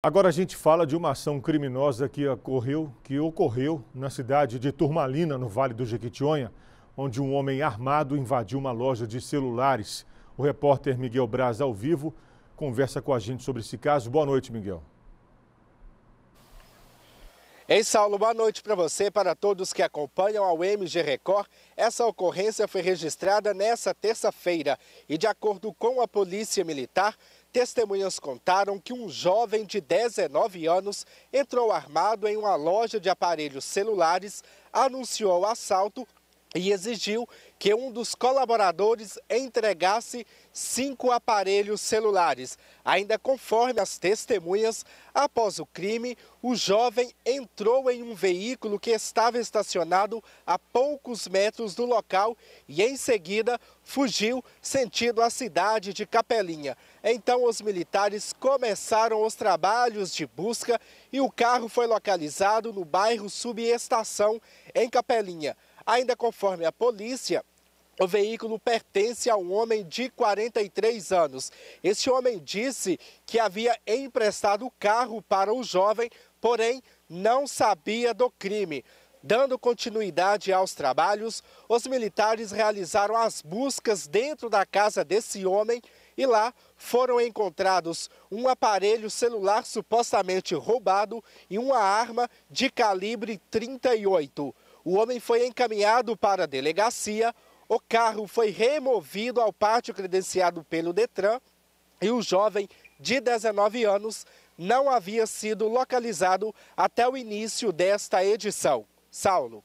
Agora a gente fala de uma ação criminosa que ocorreu, que ocorreu na cidade de Turmalina, no Vale do Jequitinhonha, onde um homem armado invadiu uma loja de celulares. O repórter Miguel Braz, ao vivo, conversa com a gente sobre esse caso. Boa noite, Miguel. Ei, Saulo, boa noite para você e para todos que acompanham ao MG Record. Essa ocorrência foi registrada nesta terça-feira e, de acordo com a Polícia Militar, Testemunhas contaram que um jovem de 19 anos entrou armado em uma loja de aparelhos celulares, anunciou o assalto e exigiu que um dos colaboradores entregasse cinco aparelhos celulares. Ainda conforme as testemunhas, após o crime, o jovem entrou em um veículo que estava estacionado a poucos metros do local e, em seguida, fugiu sentido a cidade de Capelinha. Então, os militares começaram os trabalhos de busca e o carro foi localizado no bairro Subestação, em Capelinha. Ainda conforme a polícia, o veículo pertence a um homem de 43 anos. Esse homem disse que havia emprestado o carro para o jovem, porém não sabia do crime. Dando continuidade aos trabalhos, os militares realizaram as buscas dentro da casa desse homem e lá foram encontrados um aparelho celular supostamente roubado e uma arma de calibre 38. O homem foi encaminhado para a delegacia, o carro foi removido ao pátio credenciado pelo Detran e o jovem, de 19 anos, não havia sido localizado até o início desta edição. Saulo.